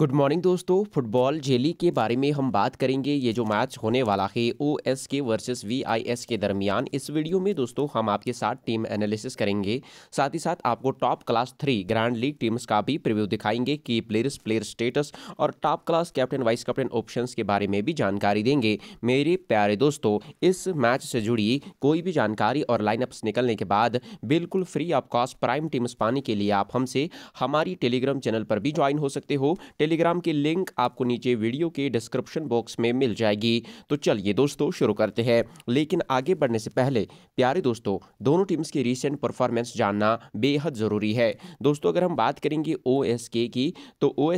good morning दोस्तों football जेली के बारे में हम बात करेंगे ये जो मैच होने वाला है O S K versus V I S K दरमियान इस वीडियो में दोस्तों हम आपके साथ टीम एनालिसिस करेंगे साथ ही साथ आपको top class three grand league teams का भी प्रिव्यू दिखाएंगे कि प्लेयर्स प्लेयर स्टेटस और top class captain vice captain option के बारे में भी जानकारी देंगे मेरे प्यारे दोस्तों इस मैच से जुड़ी कोई भी जानकारी और लाइनअप्स निकलने के बाद बिल्कुल free of cost prime teams पाने के लिए आप हमसे हमारी टेलीग्राम चैनल पर भी ज्वाइन हो सकते हो टेलीग्राम की लिंक आपको नीचे वीडियो के डिस्क्रिप्शन बॉक्स में मिल जाएगी तो चलिए दोस्तों शुरू करते हैं लेकिन आगे बढ़ने से पहले प्यारे दोस्तों दोनों टीम्स की रिसेंट परफॉर्मेंस जानना बेहद ज़रूरी है दोस्तों अगर हम बात करेंगे ओ की तो ओ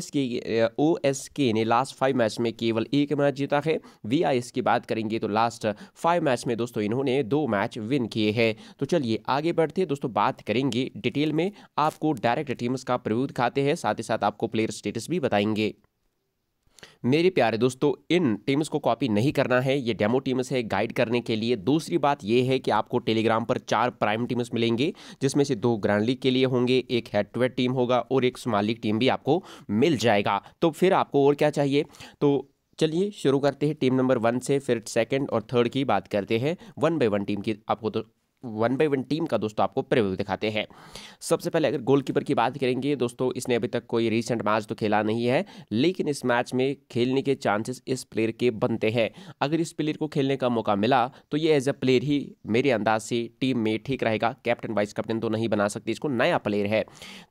ओ ने लास्ट फाइव मैच में केवल एक मैच जीता है वी की बात करेंगे तो लास्ट फाइव मैच में दोस्तों इन्होंने दो मैच विन किए हैं तो चलिए आगे बढ़ते दोस्तों बात करेंगे डिटेल में आपको डायरेक्ट टीम्स का प्रव्यू दिखाते हैं साथ ही साथ आपको प्लेयर स्टेटस भी बताएंगे बताएंगे मेरे प्यारे दोस्तों इन टीम्स को कॉपी नहीं करना है ये डेमो टीम्स है गाइड करने के लिए दूसरी बात ये है कि आपको टेलीग्राम पर चार प्राइम टीम्स मिलेंगे जिसमें से दो ग्रैंड लीग के लिए होंगे एक हेडवेट टीम होगा और एक स्मॉल लीग टीम भी आपको मिल जाएगा तो फिर आपको और क्या चाहिए तो चलिए शुरू करते हैं टीम नंबर वन से फिर सेकेंड और थर्ड की बात करते हैं वन बाई वन टीम की आपको तो वन बाई वन टीम का दोस्तों आपको प्रयोग दिखाते हैं सबसे पहले अगर गोलकीपर की बात करेंगे दोस्तों इसने अभी तक कोई रिसेंट मैच तो खेला नहीं है लेकिन इस मैच में खेलने के चांसेस इस प्लेयर के बनते हैं अगर इस प्लेयर को खेलने का मौका मिला तो ये एज अ प्लेयर ही मेरे अंदाज से टीम में ठीक रहेगा कैप्टन वाइस कैप्टन तो नहीं बना सकती इसको नया प्लेयर है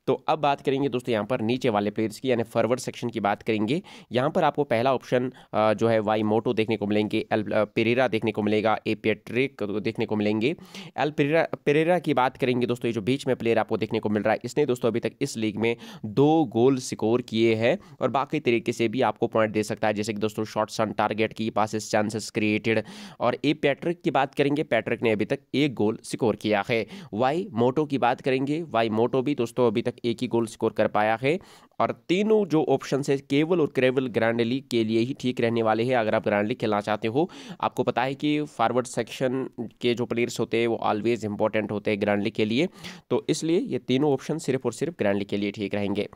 तो अब बात करेंगे दोस्तों यहाँ पर नीचे वाले प्लेयर्स की यानी फॉरवर्ड सेक्शन की बात करेंगे यहाँ पर आपको पहला ऑप्शन जो है वाई मोटो देखने को मिलेंगे एल पेरेरा देखने को मिलेगा ए पेट्रिक देखने को मिलेंगे एल पेरेरा पेरेरा की बात करेंगे दोस्तों ये जो बीच में प्लेयर आपको देखने को मिल रहा है इसने दोस्तों अभी तक इस लीग में दो गोल स्कोर किए हैं और बाकी तरीके से भी आपको पॉइंट दे सकता है जैसे कि दोस्तों शॉर्ट्स ऑन टारगेट की पासिस चांसेस क्रिएटेड और ए पैट्रिक की बात करेंगे पैट्रिक ने अभी तक एक गोल स्कोर किया है वाई मोटो की बात करेंगे वाई मोटो भी दोस्तों अभी तक एक ही गोल स्कोर कर पाया है और तीनों जो ऑप्शन है केवल और केवल लीग के लिए ही ठीक रहने वाले हैं अगर आप लीग खेलना चाहते हो आपको पता है कि फारवर्ड सेक्शन के जो प्लेयर्स होते हैं वो ऑलवेज इंपॉर्टेंट होते हैं लीग के लिए तो इसलिए ये तीनों ऑप्शन सिर्फ और सिर्फ लीग के लिए ठीक रहेंगे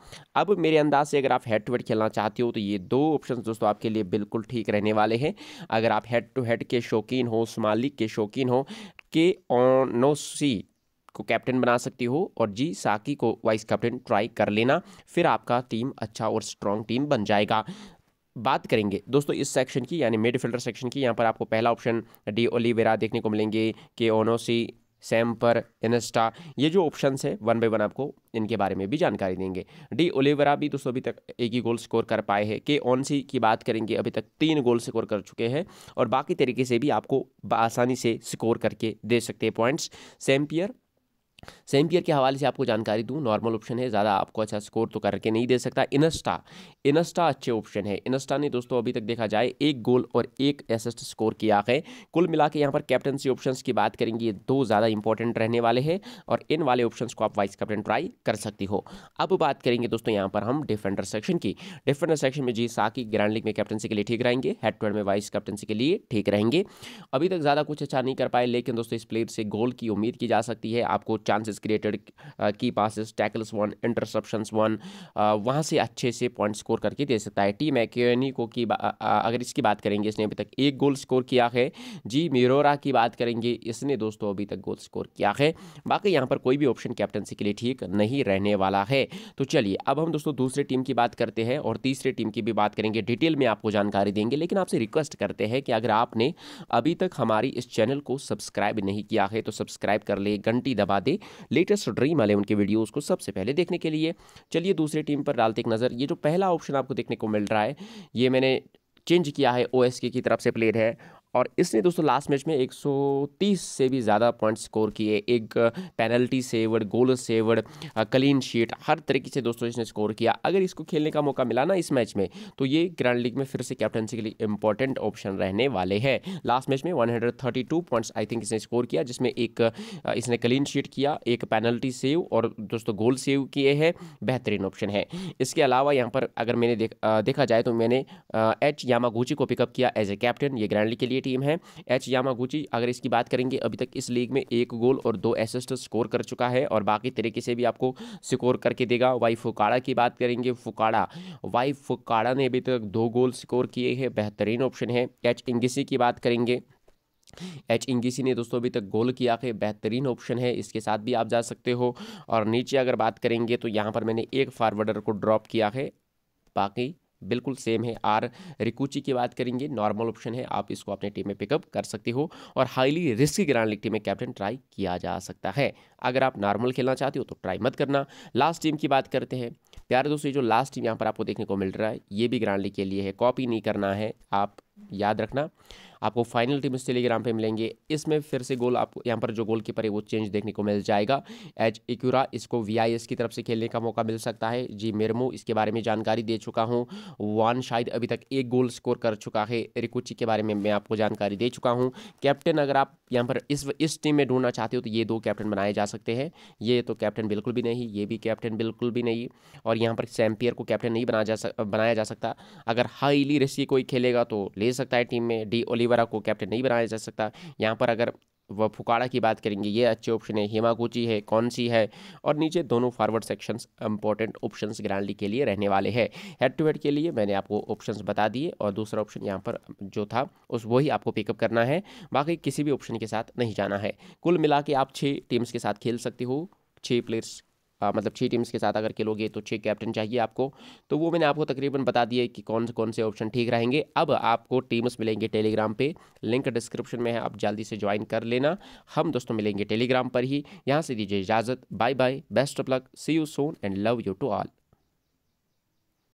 अब मेरे अंदाज से अगर आप हेड टू हेड खेलना चाहते हो तो ये दो ऑप्शन दोस्तों आपके लिए बिल्कुल ठीक रहने वाले हैं अगर आप हेड टू हेड के शौकीन हो स्मॉल लीग के शौकीन हो के ऑनोसी को कैप्टन बना सकती हो और जी साकी को वाइस कैप्टन ट्राई कर लेना फिर आपका टीम अच्छा और स्ट्रॉन्ग टीम बन जाएगा बात करेंगे दोस्तों इस सेक्शन की यानी मिड फील्डर सेक्शन की यहाँ पर आपको पहला ऑप्शन डी ओलीवेरा देखने को मिलेंगे के ओनोसी सैम्पर इनस्टा ये जो ऑप्शंस है वन बाई वन आपको इनके बारे में भी जानकारी देंगे डी ओलिवरा भी दोस्तों अभी तक एक ही गोल स्कोर कर पाए हैं के ओनसी की बात करेंगे अभी तक तीन गोल स्कोर कर चुके हैं और बाकी तरीके से भी आपको आसानी से स्कोर करके दे सकते हैं पॉइंट्स सैम्पियर सेम पियर के हवाले से आपको जानकारी दूं नॉर्मल ऑप्शन है ज़्यादा आपको अच्छा स्कोर तो करके नहीं दे सकता इनस्टा इनस्टा अच्छे ऑप्शन है इनस्टा ने दोस्तों अभी तक देखा जाए एक गोल और एक एसिस्ट स्कोर किया है कुल मिला के यहाँ पर कैप्टनसी ऑप्शंस की बात करेंगे ये दो ज़्यादा इंपॉर्टेंट रहने वाले हैं और इन वाले ऑप्शन को आप वाइस कैप्टन ट्राई कर सकती हो अब बात करेंगे दोस्तों यहाँ पर हम डिफेंडर सेक्शन की डिफेंडर सेक्शन में जी साकी ग्रैंड लीग में कैप्टनसी के लिए ठीक रहेंगे हेड टू हेड में वाइस कैप्टनसी के लिए ठीक रहेंगे अभी तक ज़्यादा कुछ अच्छा नहीं कर पाए लेकिन दोस्तों इस प्लेयर से गोल की उम्मीद की जा सकती है आपको चांसेस क्रिएटेड की passes tackles one interceptions one uh, वहाँ से अच्छे से पॉइंट स्कोर करके दे सकता है टीम एक्नी को की अगर इसकी बात करेंगे इसने अभी तक एक गोल स्कोर किया है जी मिरोरा की बात करेंगे इसने दोस्तों अभी तक गोल स्कोर किया है बाकी यहाँ पर कोई भी ऑप्शन कैप्टनसी के लिए ठीक नहीं रहने वाला है तो चलिए अब हम दोस्तों दूसरे टीम की बात करते हैं और तीसरे टीम की भी बात करेंगे डिटेल में आपको जानकारी देंगे लेकिन आपसे रिक्वेस्ट करते हैं कि अगर आपने अभी तक हमारी इस चैनल को सब्सक्राइब नहीं किया है तो सब्सक्राइब कर ले घंटी दबा दे लेटेस्ट ड्रीम वाले उनके वीडियोज़ को सबसे पहले देखने के लिए चलिए दूसरी टीम पर डालते एक नज़र ये जो पहला ऑप्शन आपको देखने को मिल रहा है ये मैंने चेंज किया है ओ की तरफ से प्लेयर है और इसने दोस्तों लास्ट मैच में 130 से भी ज़्यादा पॉइंट स्कोर किए एक penalty saved goal saved clean sheet हर तरीके से दोस्तों इसने स्कोर किया अगर इसको खेलने का मौका मिला ना इस मैच में तो ये ग्रैंड लीग में फिर से कैप्टनसी के लिए इंपॉर्टेंट ऑप्शन रहने वाले हैं लास्ट मैच में 132 पॉइंट्स आई थिंक इसने स्कोर किया जिसमें एक इसने क्लीन शीट किया एक पेनल्टी सेव और दोस्तों गोल सेव किए हैं बेहतरीन ऑप्शन है इसके अलावा यहाँ पर अगर मैंने देख, देखा जाए तो मैंने एच यामागुची को पिकअप किया एज ए कैप्टन ये ग्रैंड लीग के लिए टीम है एच यामागुची अगर इसकी बात करेंगे अभी तक इस लीग में एक गोल और दो एसिस्ट स्कोर कर चुका है और बाकी तरीके से भी आपको स्कोर करके देगा वाई फुकाड़ा की बात करेंगे फुकाड़ा वाई फुकाड़ा ने अभी तक दो गोल स्कोर किए हैं बेहतरीन ऑप्शन है एच इंगसी की बात करेंगे एच इंगीसी ने दोस्तों अभी तक गोल किया है बेहतरीन ऑप्शन है इसके साथ भी आप जा सकते हो और नीचे अगर बात करेंगे तो यहाँ पर मैंने एक फारवर्डर को ड्रॉप किया है बाकी बिल्कुल सेम है आर रिकुची की बात करेंगे नॉर्मल ऑप्शन है आप इसको अपने टीम में पिकअप कर सकते हो और highly risky grand league team में कैप्टन ट्राई किया जा सकता है अगर आप नॉर्मल खेलना चाहते हो तो ट्राई मत करना लास्ट टीम की बात करते हैं प्यारे दोस्तों जो लास्ट टीम यहाँ पर आपको देखने को मिल रहा है ये भी ग्रांड लीग के लिए है कॉपी नहीं करना है आप याद रखना आपको फाइनल टीम इस टेलीग्राम पे मिलेंगे इसमें फिर से गोल आपको यहाँ पर जो गोल कीपर है वो चेंज देखने को मिल जाएगा एच इक्यूरा इसको वी की तरफ से खेलने का मौका मिल सकता है जी मेरमो इसके बारे में जानकारी दे चुका हूँ वन शायद अभी तक एक गोल स्कोर कर चुका है रिकुची के बारे में मैं आपको जानकारी दे चुका हूँ कैप्टन अगर आप यहाँ पर इस इस टीम में ढूंढना चाहते हो तो ये दो कैप्टन बनाए जा सकते हैं ये तो कैप्टन बिल्कुल भी नहीं ये भी कैप्टन बिल्कुल भी नहीं और यहाँ पर सैम्पियर को कैप्टन नहीं बना जा सक बनाया जा सकता अगर हाईली रिस्की कोई खेलेगा तो ले सकता है टीम में डी ओलिवर वगैरह को कैप्टन नहीं बनाया जा सकता यहाँ पर अगर वह फुकाड़ा की बात करेंगे ये अच्छे ऑप्शन है हेमाकुची है कौन सी है और नीचे दोनों forward sections important options grand league के लिए रहने वाले हैं हेड टू हेड के लिए मैंने आपको ऑप्शंस बता दिए और दूसरा ऑप्शन यहाँ पर जो था उस वही आपको पिकअप करना है बाकी किसी भी ऑप्शन के साथ नहीं जाना है कुल मिला के आप छः टीम्स के साथ खेल सकते हो छः प्लेयर्स आ, मतलब छः टीम्स के साथ अगर खेलोगे तो छः कैप्टन चाहिए आपको तो वो मैंने आपको तकरीबन बता दिए कि कौन से कौन से ऑप्शन ठीक रहेंगे अब आपको टीम्स मिलेंगे टेलीग्राम पे लिंक डिस्क्रिप्शन में है आप जल्दी से ज्वाइन कर लेना हम दोस्तों मिलेंगे टेलीग्राम पर ही यहाँ से दीजिए इजाज़त bye bye best of luck see you soon and love you to all